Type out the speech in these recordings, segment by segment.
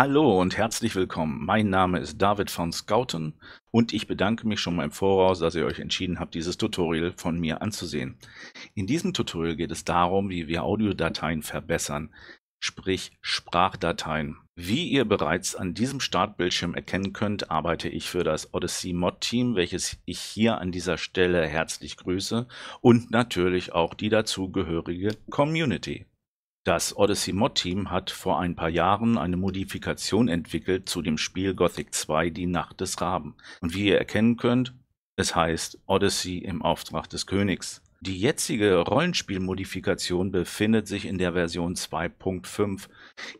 Hallo und herzlich willkommen. Mein Name ist David von Scouten und ich bedanke mich schon mal im Voraus, dass ihr euch entschieden habt, dieses Tutorial von mir anzusehen. In diesem Tutorial geht es darum, wie wir Audiodateien verbessern, sprich Sprachdateien. Wie ihr bereits an diesem Startbildschirm erkennen könnt, arbeite ich für das Odyssey Mod Team, welches ich hier an dieser Stelle herzlich grüße und natürlich auch die dazugehörige Community. Das Odyssey Mod-Team hat vor ein paar Jahren eine Modifikation entwickelt zu dem Spiel Gothic 2 Die Nacht des Raben. Und wie ihr erkennen könnt, es heißt Odyssey im Auftrag des Königs. Die jetzige Rollenspielmodifikation befindet sich in der Version 2.5,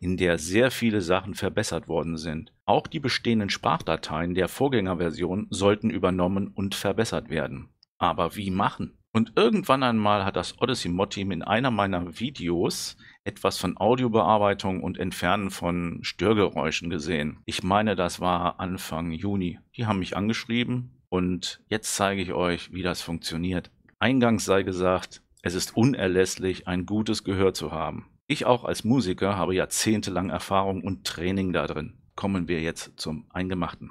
in der sehr viele Sachen verbessert worden sind. Auch die bestehenden Sprachdateien der Vorgängerversion sollten übernommen und verbessert werden. Aber wie machen? Und irgendwann einmal hat das Odyssey-Mod-Team in einer meiner Videos etwas von Audiobearbeitung und Entfernen von Störgeräuschen gesehen. Ich meine, das war Anfang Juni. Die haben mich angeschrieben und jetzt zeige ich euch, wie das funktioniert. Eingangs sei gesagt, es ist unerlässlich, ein gutes Gehör zu haben. Ich auch als Musiker habe jahrzehntelang Erfahrung und Training da drin. Kommen wir jetzt zum Eingemachten.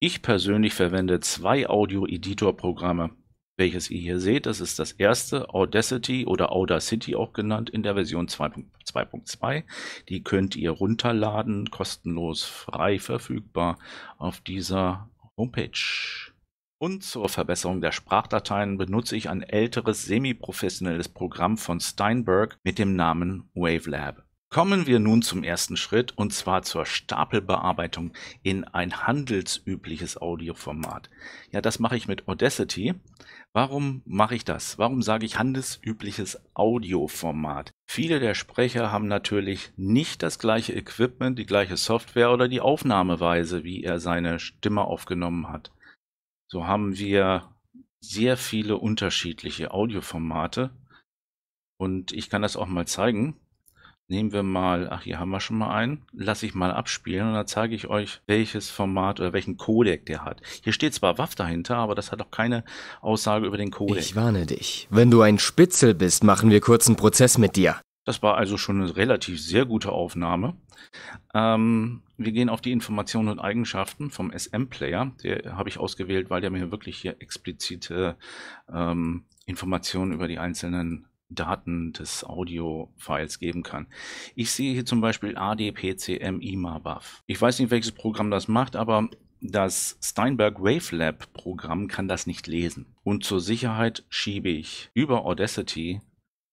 Ich persönlich verwende zwei Audio-Editor-Programme, welches ihr hier seht, das ist das erste Audacity oder Audacity auch genannt in der Version 2.2.2. Die könnt ihr runterladen, kostenlos frei verfügbar auf dieser Homepage. Und zur Verbesserung der Sprachdateien benutze ich ein älteres semi-professionelles Programm von Steinberg mit dem Namen Wavelab. Kommen wir nun zum ersten Schritt und zwar zur Stapelbearbeitung in ein handelsübliches Audioformat. Ja, das mache ich mit Audacity. Warum mache ich das? Warum sage ich handelsübliches Audioformat? Viele der Sprecher haben natürlich nicht das gleiche Equipment, die gleiche Software oder die Aufnahmeweise, wie er seine Stimme aufgenommen hat. So haben wir sehr viele unterschiedliche Audioformate und ich kann das auch mal zeigen. Nehmen wir mal, ach hier haben wir schon mal einen, lasse ich mal abspielen und dann zeige ich euch, welches Format oder welchen Codec der hat. Hier steht zwar WAV dahinter, aber das hat auch keine Aussage über den Codec. Ich warne dich, wenn du ein Spitzel bist, machen wir kurzen Prozess mit dir. Das war also schon eine relativ sehr gute Aufnahme. Ähm, wir gehen auf die Informationen und Eigenschaften vom SM-Player. Der habe ich ausgewählt, weil der mir wirklich hier explizite ähm, Informationen über die einzelnen Daten des Audio-Files geben kann. Ich sehe hier zum Beispiel ADPCM ima Ich weiß nicht, welches Programm das macht, aber das Steinberg Wavelab Programm kann das nicht lesen. Und zur Sicherheit schiebe ich über Audacity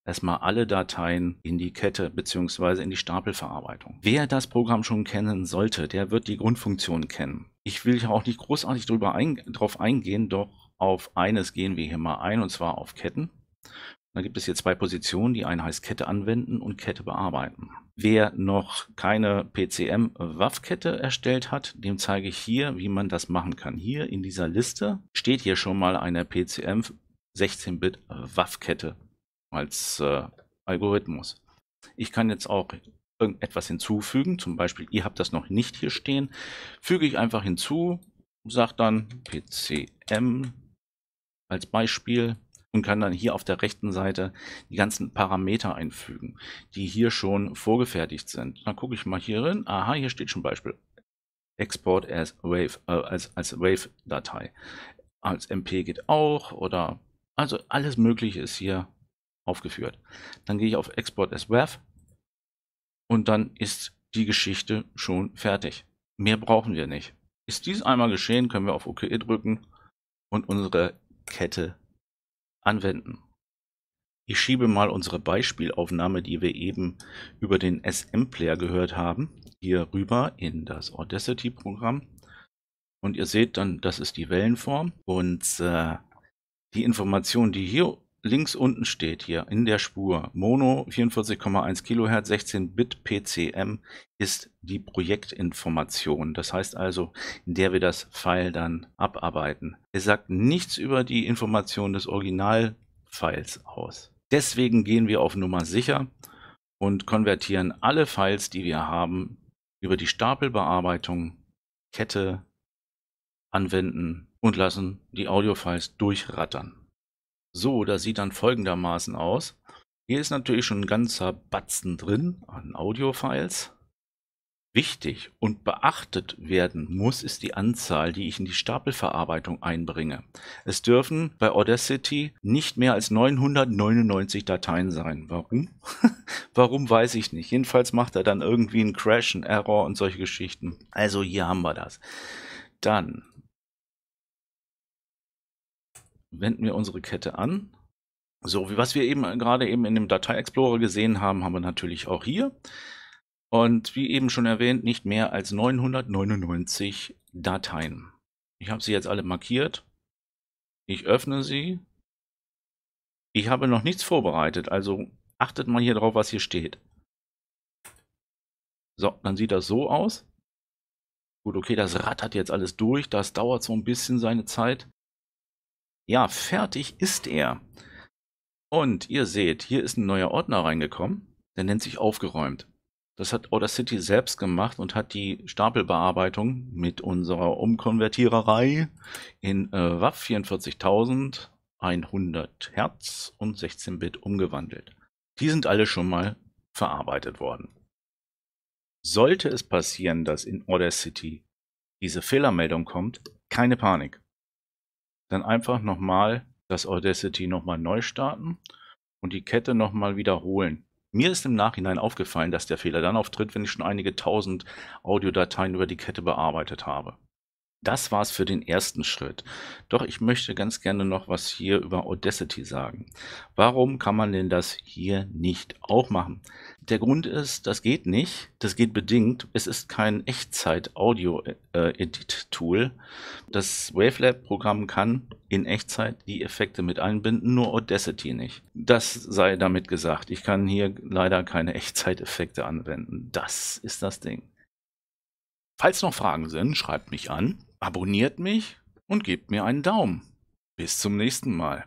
erstmal alle Dateien in die Kette bzw. in die Stapelverarbeitung. Wer das Programm schon kennen sollte, der wird die Grundfunktion kennen. Ich will hier auch nicht großartig drüber ein, drauf eingehen, doch auf eines gehen wir hier mal ein und zwar auf Ketten. Da gibt es hier zwei Positionen. Die eine heißt Kette anwenden und Kette bearbeiten. Wer noch keine pcm waffkette erstellt hat, dem zeige ich hier, wie man das machen kann. Hier in dieser Liste steht hier schon mal eine PCM 16-Bit waffkette als äh, Algorithmus. Ich kann jetzt auch irgendetwas hinzufügen. Zum Beispiel, ihr habt das noch nicht hier stehen. Füge ich einfach hinzu, sage dann PCM als Beispiel und kann dann hier auf der rechten Seite die ganzen Parameter einfügen, die hier schon vorgefertigt sind. Dann gucke ich mal hier hin. Aha, hier steht schon Beispiel Export as Wave, äh, als, als Wave-Datei. Als MP geht auch oder also alles Mögliche ist hier aufgeführt. Dann gehe ich auf Export as Wave und dann ist die Geschichte schon fertig. Mehr brauchen wir nicht. Ist dies einmal geschehen, können wir auf OK drücken und unsere Kette anwenden. Ich schiebe mal unsere Beispielaufnahme, die wir eben über den SM-Player gehört haben, hier rüber in das Audacity-Programm. Und ihr seht dann, das ist die Wellenform und äh, die Informationen, die hier links unten steht hier in der Spur Mono 44,1 kHz 16 Bit PCM ist die Projektinformation. Das heißt also, in der wir das File dann abarbeiten. Es sagt nichts über die Information des Originalfiles aus. Deswegen gehen wir auf Nummer sicher und konvertieren alle Files, die wir haben, über die Stapelbearbeitung, Kette anwenden und lassen die Audio-Files durchrattern. So, das sieht dann folgendermaßen aus. Hier ist natürlich schon ein ganzer Batzen drin an Audiofiles. Wichtig und beachtet werden muss, ist die Anzahl, die ich in die Stapelverarbeitung einbringe. Es dürfen bei Audacity nicht mehr als 999 Dateien sein. Warum? Warum weiß ich nicht. Jedenfalls macht er dann irgendwie einen Crash, einen Error und solche Geschichten. Also hier haben wir das. Dann wenden wir unsere Kette an. So, wie was wir eben äh, gerade eben in dem Datei-Explorer gesehen haben, haben wir natürlich auch hier. Und wie eben schon erwähnt, nicht mehr als 999 Dateien. Ich habe sie jetzt alle markiert. Ich öffne sie. Ich habe noch nichts vorbereitet, also achtet mal hier drauf, was hier steht. So, dann sieht das so aus. Gut, okay, das Rad hat jetzt alles durch. Das dauert so ein bisschen seine Zeit. Ja, fertig ist er. Und ihr seht, hier ist ein neuer Ordner reingekommen. Der nennt sich aufgeräumt. Das hat Order City selbst gemacht und hat die Stapelbearbeitung mit unserer Umkonvertiererei in äh, WAV 44100 Hertz und 16-Bit umgewandelt. Die sind alle schon mal verarbeitet worden. Sollte es passieren, dass in Order City diese Fehlermeldung kommt, keine Panik dann einfach nochmal das Audacity nochmal neu starten und die Kette nochmal wiederholen. Mir ist im Nachhinein aufgefallen, dass der Fehler dann auftritt, wenn ich schon einige tausend Audiodateien über die Kette bearbeitet habe. Das war's für den ersten Schritt. Doch ich möchte ganz gerne noch was hier über Audacity sagen. Warum kann man denn das hier nicht auch machen? Der Grund ist, das geht nicht. Das geht bedingt. Es ist kein Echtzeit-Audio-Edit-Tool. Das Wavelab-Programm kann in Echtzeit die Effekte mit einbinden, nur Audacity nicht. Das sei damit gesagt. Ich kann hier leider keine Echtzeit-Effekte anwenden. Das ist das Ding. Falls noch Fragen sind, schreibt mich an. Abonniert mich und gebt mir einen Daumen. Bis zum nächsten Mal.